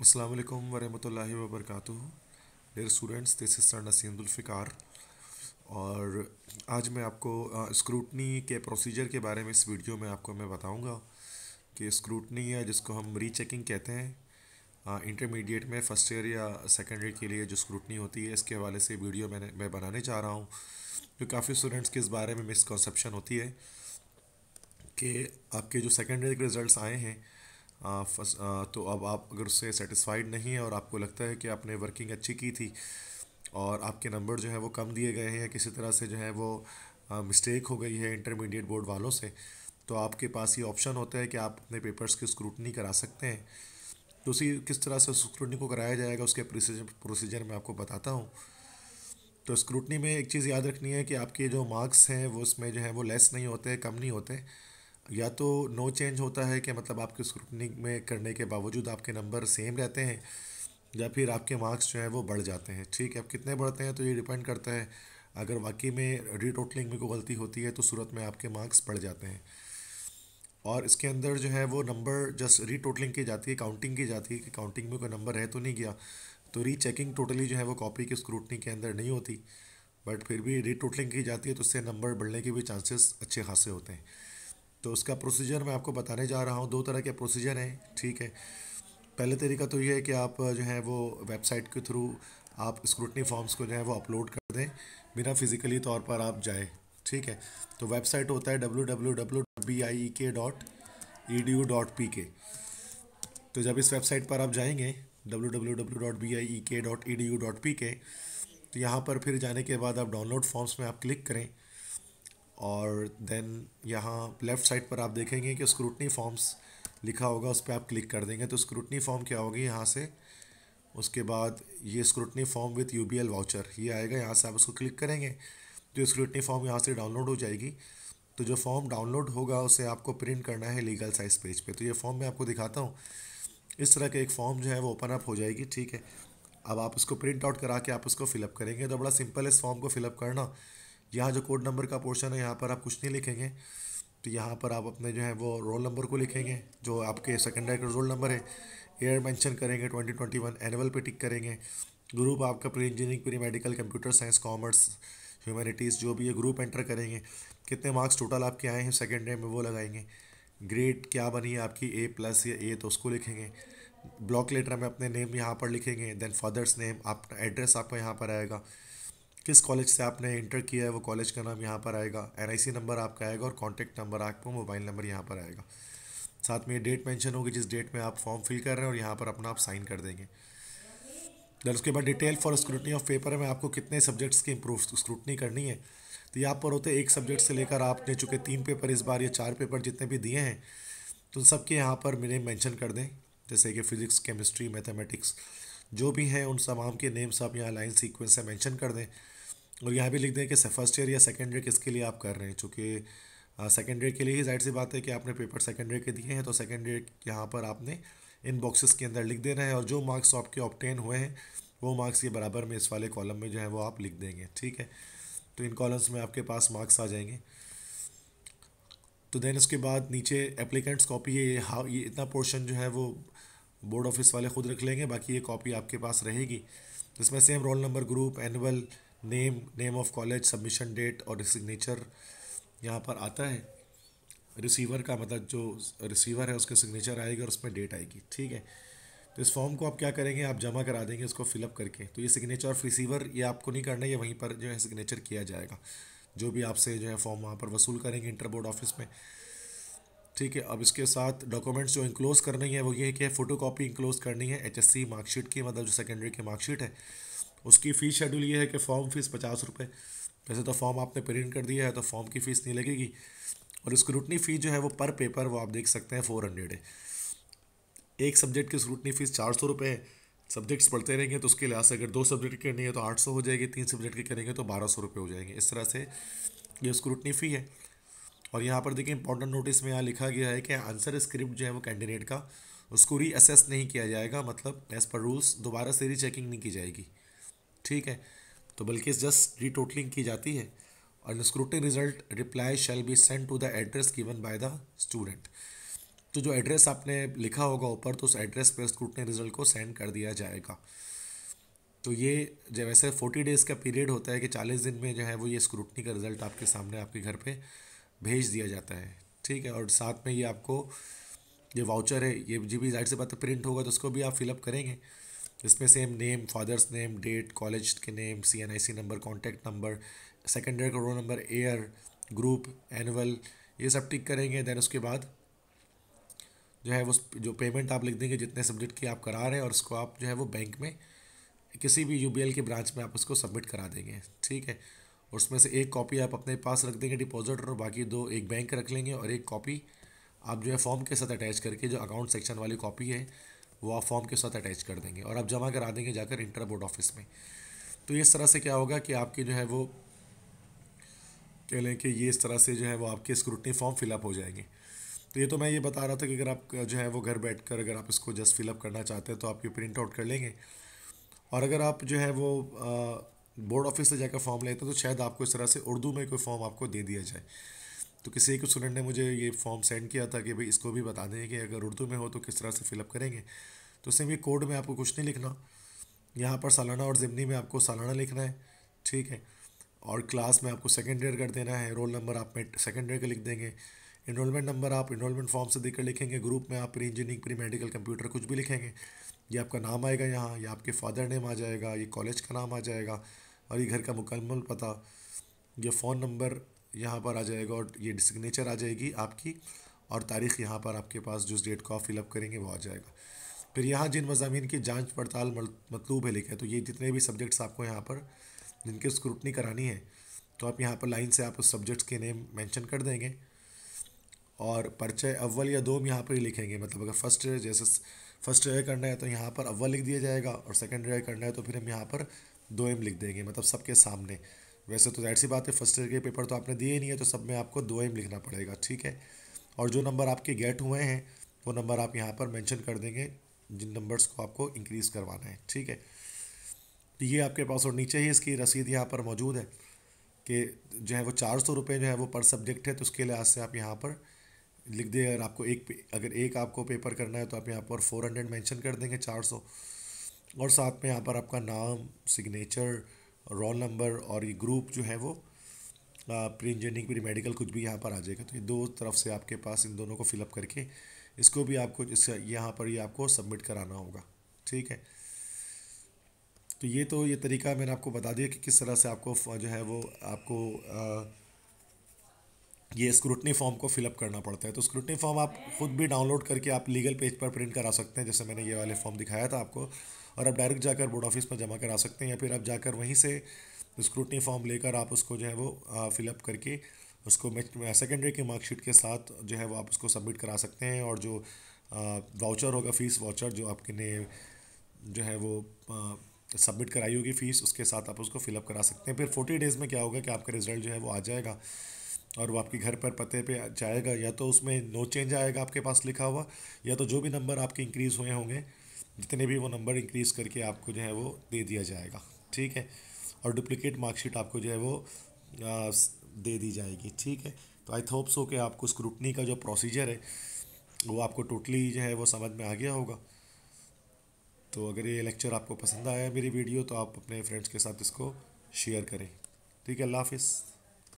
अस्सलाम वालेकुम ला वरक़ dear students this is sir Naseem Fikar और आज मैं आपको स्क्रूटनी के प्रोसीजर के बारे में इस वीडियो में आपको मैं बताऊंगा कि स्क्रूटनी है जिसको हम रीचेकिंग कहते हैं इंटरमीडिएट में फ़र्स्ट ईयर या सेकेंड ईयर के लिए जो स्क्रूटनी होती है इसके हवाले से वीडियो मैंने मैं बनाने चाह रहा हूँ जो काफ़ी स्टूडेंट्स के इस बारे में मिसकनसप्शन होती है कि आपके जो सेकेंड ईयर के रिज़ल्ट आए हैं आ, फस, आ, तो अब आप अगर उससे सेटिस्फाइड नहीं है और आपको लगता है कि आपने वर्किंग अच्छी की थी और आपके नंबर जो है वो कम दिए गए हैं या किसी तरह से जो है वो मिस्टेक हो गई है इंटरमीडिएट बोर्ड वालों से तो आपके पास ये ऑप्शन होता है कि आप अपने पेपर्स की स्क्रूटनी करा सकते हैं तो उसी किस तरह से स्क्रूटनी को कराया जाएगा उसके प्रोसीजर प्रोसीजर मैं आपको बताता हूँ तो स्क्रूटनी में एक चीज़ याद रखनी है कि आपके जो मार्क्स हैं वो उसमें जो है वो लेस नहीं होते कम नहीं होते या तो नो चेंज होता है कि मतलब आपके स्क्रूटनी में करने के बावजूद आपके नंबर सेम रहते हैं या फिर आपके मार्क्स जो है वो बढ़ जाते हैं ठीक है अब कितने बढ़ते हैं तो ये डिपेंड करता है अगर वाकई में रीटोटलिंग में कोई गलती होती है तो सूरत में आपके मार्क्स बढ़ जाते हैं और इसके अंदर जो है वो नंबर जस्ट रीटोटलिंग की जाती है काउंटिंग की जाती है कि काउंटिंग में कोई नंबर रह तो नहीं गया तो रीचेकिंग टोटली जो है वो कॉपी की स्क्रूटनी के अंदर नहीं होती बट फिर भी रीटोटलिंग की जाती है तो उससे नंबर बढ़ने के भी चांसेस अच्छे खासे होते हैं तो उसका प्रोसीजर मैं आपको बताने जा रहा हूँ दो तरह के प्रोसीजर हैं ठीक है पहले तरीका तो ये है कि आप जो है वो वेबसाइट के थ्रू आप स्क्रूटनी फॉर्म्स को जो है वो अपलोड कर दें बिना फिज़िकली तौर पर आप जाए ठीक है तो वेबसाइट होता है W W W B I E K dot E D U dot P K तो जब इस वेबसाइट पर आप जाएंगे W W W dot B I E K dot E D U dot P K तो यहाँ पर फिर जाने के बाद आप डाउनलोड फॉर्म्स में आप क्लिक करें और देन यहाँ लेफ़्ट साइड पर आप देखेंगे कि स्क्रूटनी फॉर्म्स लिखा होगा उस पर आप क्लिक कर देंगे तो स्क्रूटनी फॉर्म क्या होगी यहाँ से उसके बाद ये scrutiny form with U B L voucher ये आएगा यहाँ से आप उसको क्लिक करेंगे तो स्क्रूटनी फॉर्म यहाँ से डाउनलोड हो जाएगी तो जो फॉर्म डाउनलोड होगा उसे आपको प्रिंट करना है लीगल साइज़ पेज पे तो ये फॉर्म मैं आपको दिखाता हूँ इस तरह के एक फॉर्म जो है वो ओपन अप हो जाएगी ठीक है अब आप उसको प्रिंट आउट करा के आप उसको फिलअप करेंगे तो बड़ा सिंपल है इस फॉर्म को फिलअप करना यहाँ जो कोड नंबर का पोर्शन है यहाँ पर आप कुछ नहीं लिखेंगे तो यहाँ पर आप अपने जो है वो रोल नंबर को लिखेंगे जो आपके सेकेंडरी का रोल नंबर है एयर मेंशन करेंगे 2021 एनुअल पे टिक करेंगे ग्रुप आपका pre engineering pre medical computer science commerce humanities जो भी है ग्रुप एंटर करेंगे कितने मार्क्स टोटल आपके आए हैं सेकेंड ईयर में वो लगाएंगे ग्रेड क्या बनी है आपकी ए प्लस या ए तो उसको लिखेंगे ब्लॉक लेटर में अपने नेम यहाँ पर लिखेंगे देन फादर्स नेम आप एड्रेस आपका यहाँ पर आएगा किस कॉलेज से आपने इंटर किया है वो कॉलेज का नाम यहाँ पर आएगा एन नंबर आपका आएगा और कॉन्टैक्ट नंबर आपको मोबाइल नंबर यहाँ पर आएगा साथ में ये डेट मैंशन होगी जिस डेट में आप फॉर्म फिल कर रहे हैं और यहाँ पर अपना आप साइन कर देंगे दर उसके बाद detail for scrutiny of paper में आपको कितने सब्जेक्ट्स की इम्प्रूव स्क्रूटनी करनी है तो यहाँ पर होते एक सब्जेक्ट से लेकर आप दे चुके तीन पेपर इस बार या चार पेपर जितने भी दिए हैं तो उन सबके यहाँ पर मेरे मेंशन कर दें जैसे कि फिज़िक्स केमिस्ट्री मैथमेटिक्स जो भी हैं उन तमाम के नेम्स आप यहाँ लाइन सीक्वेंस से मैंशन कर दें और यहाँ भी लिख दें कि फर्स्ट ईयर या सेकेंड ईयर किसके लिए आप कर रहे हैं चूँकि सेकेंड ईयर के लिए ही जाहिर सी बात है कि आपने पेपर सेकेंड ईयर के दिए हैं तो सेकेंड ईयर यहाँ पर आपने इन बॉक्सेस के अंदर लिख देना है और जो मार्क्स आपके ऑप्टेन हुए हैं वो मार्क्स ये बराबर में इस वाले कॉलम में जो है वो आप लिख देंगे ठीक है तो इन कॉलम्स में आपके पास मार्क्स आ जाएंगे तो देन उसके बाद नीचे एप्लीकेंट्स कॉपी है ये हाँ ये इतना पोर्शन जो है वो बोर्ड ऑफिस वाले खुद रख लेंगे बाकी ये कॉपी आपके पास रहेगी इसमें same roll number group annual name name of college submission date और सिग्नेचर यहाँ पर आता है रिसीवर का मतलब जो रिसीवर है उसके सिग्नेचर आएगा और उसमें डेट आएगी ठीक है तो इस फॉर्म को आप क्या करेंगे आप जमा करा देंगे उसको फिलअप करके तो ये सिग्नेचर ऑफ रिसीवर ये आपको नहीं करना ये वहीं पर जो है सिग्नेचर किया जाएगा जो भी आपसे जो है फॉर्म वहाँ पर वसूल करेंगे इंटर बोर्ड ऑफिस में ठीक है अब इसके साथ डॉक्यूमेंट्स जो इंक्लोज करनी है वो ये है कि फ़ोटो कॉपी इंक्लोज करनी है एच एस सी मार्कशीट की मतलब जो सेकेंडरी की मार्कशीट है उसकी फ़ीस शेड्यूल ये है कि फॉर्म फ़ीस पचास रुपये वैसे तो फॉर्म आपने प्रिंट कर दिया है तो फॉर्म की फ़ीस नहीं लगेगी और स्क्रूटनी फ़ीस जो है वो पर पेपर वो आप देख सकते हैं फोर हंड्रेड है एक सब्जेक्ट की स्क्रूटनी फ़ीस चार सौ रुपये है सब्जेक्ट्स पढ़ते रहेंगे तो उसके लिहाज से अगर दो सब्जेक्ट करनी है तो आठ सौ हो जाएगी तीन सब्जेक्ट की करेंगे तो बारह सौ रुपये हो जाएंगे इस तरह से ये स्क्रूटनी फ़ी है और यहाँ पर देखिए इंपॉर्टेंट नोटिस में यहाँ लिखा गया है कि आंसर स्क्रिप्ट जो है वो कैंडिडेट का उसको रीअसेस नहीं किया जाएगा मतलब एज़ पर रूल्स दोबारा से रीचेकिंग नहीं की जाएगी ठीक है तो बल्कि जस्ट रिटोटलिंग की जाती है और scrutiny result reply shall be send to the address given by the student तो जो एड्रेस आपने लिखा होगा ऊपर तो उस एड्रेस पर स्क्रूटनी रिजल्ट को सेंड कर दिया जाएगा तो ये जब वैसे फोर्टी डेज़ का पीरियड होता है कि चालीस दिन में जो है वो ये स्क्रूटनी का रिज़ल्ट आपके सामने आपके घर पे भेज दिया जाता है ठीक है और साथ में ये आपको ये वाउचर है ये जी भी जाहिर से बात है प्रिंट होगा तो उसको भी आप फिलअप करेंगे जिसमें same name father's name date college के name C N I C number contact number second year का roll number year group annual ये सब टिक करेंगे देन उसके बाद जो है वो जो पेमेंट आप लिख देंगे जितने सब्जेक्ट की आप करा रहे हैं और उसको आप जो है वो बैंक में किसी भी यू के ब्रांच में आप उसको सबमिट करा देंगे ठीक है और उसमें से एक कॉपी आप अपने पास रख देंगे डिपॉजिट और बाकी दो एक बैंक रख लेंगे और एक कॉपी आप जो है फॉर्म के साथ अटैच करके जो अकाउंट सेक्शन वाली कॉपी है वो आप फॉर्म के साथ अटैच कर देंगे और आप जमा करा देंगे जाकर इंटर बोर्ड ऑफिस में तो इस तरह से क्या होगा कि आपके जो है वो कह लें कि ये इस तरह से जो है वो आपके स्क्रूटनी फॉर्म फिलअप हो जाएंगे तो ये तो मैं ये बता रहा था कि अगर आप जो है वो घर बैठ कर अगर आप इसको जस्ट फिलअप करना चाहते हैं तो आप ये प्रिंट आउट कर लेंगे और अगर आप जो है वो बोर्ड ऑफिस से जाकर फॉर्म लेते हैं तो शायद आपको इस तरह से उर्दू में कोई फॉर्म आपको दे दिया जाए तो किसी एक स्टूडेंट ने मुझे ये फॉर्म सेंड किया था कि भाई इसको भी बता दें कि अगर उर्दू में हो तो किस तरह से फिलअप करेंगे तो सेम ये कोड में आपको कुछ नहीं लिखना यहाँ पर सालाना और ज़िमनी में आपको सालाना लिखना है ठीक है और क्लास में आपको सेकेंड ईयर कर देना है रोल नंबर आप सेकेंड ईयर का लिख देंगे इनरोलमेंट नंबर आप इनरोलमेंट फॉर्म से देकर लिखेंगे ग्रुप में आप pre engineering pre medical computer कुछ भी लिखेंगे ये आपका नाम आएगा यहाँ या आपके फादर नेम आ जाएगा ये कॉलेज का नाम आ जाएगा और ये घर का मुकम्मल पता ये फ़ोन नंबर यहाँ पर आ जाएगा और ये सिग्नेचर आ जाएगी आपकी और तारीख़ यहाँ पर आपके पास जिस डेट को आप फिलअप करेंगे वो आ जाएगा फिर यहाँ जिन मजामी की जांच पड़ताल मतलूब है लिखे तो ये जितने भी सब्जेक्ट्स आपको यहाँ पर जिनकी स्क्रूटनी करानी है तो आप यहाँ पर लाइन से आप उस सब्जेक्ट्स के नेम मैंशन कर देंगे और परचय अव्वल या दोम यहाँ पर ही लिखेंगे मतलब अगर फर्स्ट जैसे फर्स्ट एयर करना है तो यहाँ पर अव्वल लिख दिया जाएगा और सेकेंड एयर करना है तो फिर हम यहाँ पर दो एम लिख देंगे मतलब सबके सामने वैसे तो जाहिर सी बात है फर्स्ट ईयर के पेपर तो आपने दिए नहीं है तो सब में आपको दो एम लिखना पड़ेगा ठीक है और जो नंबर आपके गेट हुए हैं वो नंबर आप यहाँ पर मैंशन कर देंगे जिन नंबर्स को आपको इंक्रीज़ करवाना है ठीक है तो ये आपके पास और नीचे ही इसकी रसीद यहाँ पर मौजूद है कि जो है वो चार सौ रुपये जो है वो पर सब्जेक्ट है तो उसके लिहाज से आप यहाँ पर लिख दें अगर आपको एक अगर एक आपको पेपर करना है तो आप यहाँ पर फोर हंड्रेड मैंशन कर देंगे चार सौ और साथ में यहाँ पर आपका नाम सिग्नेचर रोल नंबर और ये ग्रुप जो है वो प्री इंजीनियरिंग प्री मेडिकल कुछ भी यहाँ पर आ जाएगा तो ये दो तरफ से आपके पास इन दोनों को फिलअप करके इसको भी आपको इस यहाँ पर ही आपको सबमिट कराना होगा ठीक है तो ये तो ये तरीका मैंने आपको बता दिया कि किस तरह से आपको जो है वो आपको आ, ये स्क्रूटनी फॉर्म को फिलअप करना पड़ता है तो स्क्रूटनी फॉर्म आप खुद भी डाउनलोड करके आप लीगल पेज पर प्रिंट करा सकते हैं जैसे मैंने ये वाले फॉर्म दिखाया था आपको और आप डायरेक्ट जाकर बोर्ड ऑफिस में जमा करा सकते हैं या फिर आप जाकर वहीं से स्क्रूटनी फॉर्म लेकर आप उसको जो है वो फिलअप करके उसको सेकेंडरी के मार्कशीट के साथ जो है वो आप उसको सबमिट करा सकते हैं और जो वाउचर होगा फ़ीस वाउचर जो आपके ने जो है वो सबमिट कराई होगी फ़ीस उसके साथ आप उसको फिलअप करा सकते हैं फिर फोर्टी डेज़ में क्या होगा कि आपका रिज़ल्ट जो है वो आ जाएगा और वो आपके घर पर पते पे जाएगा या तो उसमें नो चेंज आएगा आपके पास लिखा हुआ या तो जो भी नंबर आपके इंक्रीज़ हुए होंगे जितने भी वो नंबर इंक्रीज़ करके आपको जो है वो दे दिया जाएगा ठीक है और डुप्लिकेट मार्कशीट आपको जो है वो दे दी जाएगी ठीक है तो आई थोप सो कि आपको स्क्रूटनी का जो प्रोसीजर है वो आपको टोटली जो है वो समझ में आ गया होगा तो अगर ये लेक्चर आपको पसंद आया मेरी वीडियो तो आप अपने फ्रेंड्स के साथ इसको शेयर करें ठीक है अल्लाह हाफिज़